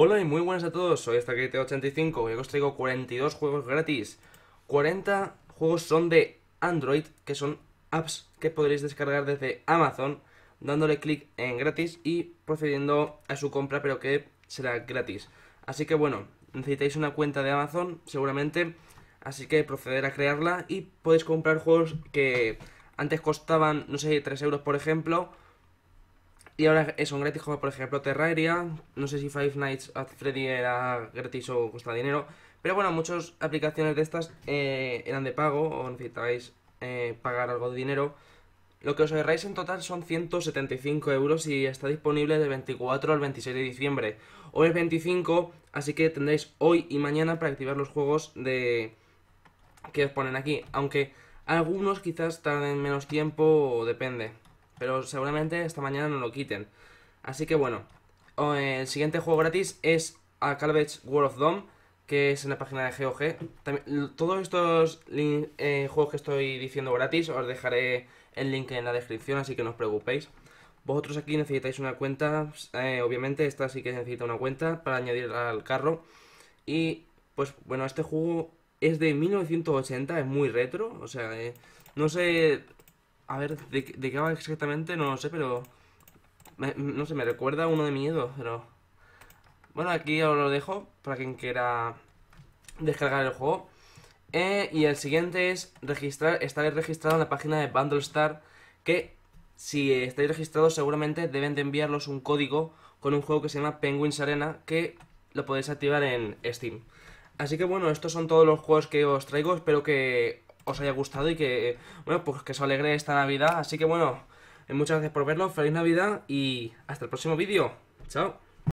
Hola y muy buenas a todos, soy StarKT85 y os traigo 42 juegos gratis. 40 juegos son de Android, que son apps que podréis descargar desde Amazon dándole clic en gratis y procediendo a su compra, pero que será gratis. Así que bueno, necesitáis una cuenta de Amazon seguramente, así que proceder a crearla y podéis comprar juegos que antes costaban, no sé, 3 euros por ejemplo, y ahora son gratis como por ejemplo Terraria, no sé si Five Nights at Freddy era gratis o cuesta dinero, pero bueno, muchas aplicaciones de estas eh, eran de pago o necesitabais eh, pagar algo de dinero. Lo que os ahorráis en total son 175 euros y está disponible del 24 al 26 de diciembre. Hoy es 25, así que tendréis hoy y mañana para activar los juegos de que os ponen aquí, aunque algunos quizás tarden menos tiempo, depende. Pero seguramente esta mañana no lo quiten. Así que bueno, el siguiente juego gratis es A Calvage World of Dome, que es en la página de GOG. todos estos eh, juegos que estoy diciendo gratis os dejaré el link en la descripción, así que no os preocupéis. Vosotros aquí necesitáis una cuenta, eh, obviamente esta sí que necesita una cuenta para añadir al carro. Y pues bueno, este juego es de 1980, es muy retro, o sea, eh, no sé a ver, ¿de, qué va exactamente? No lo sé, pero... no sé, me recuerda uno de miedo, pero... Bueno, aquí os lo dejo para quien quiera descargar el juego. Eh, y el siguiente es registrar, estar registrado en la página de Star que si estáis registrados seguramente deben de enviarlos un código con un juego que se llama Penguins Arena, que lo podéis activar en Steam. Así que bueno, estos son todos los juegos que os traigo, espero que os haya gustado y que, bueno, pues que os alegre esta Navidad. Así que bueno, muchas gracias por verlo, feliz Navidad y hasta el próximo vídeo. Chao.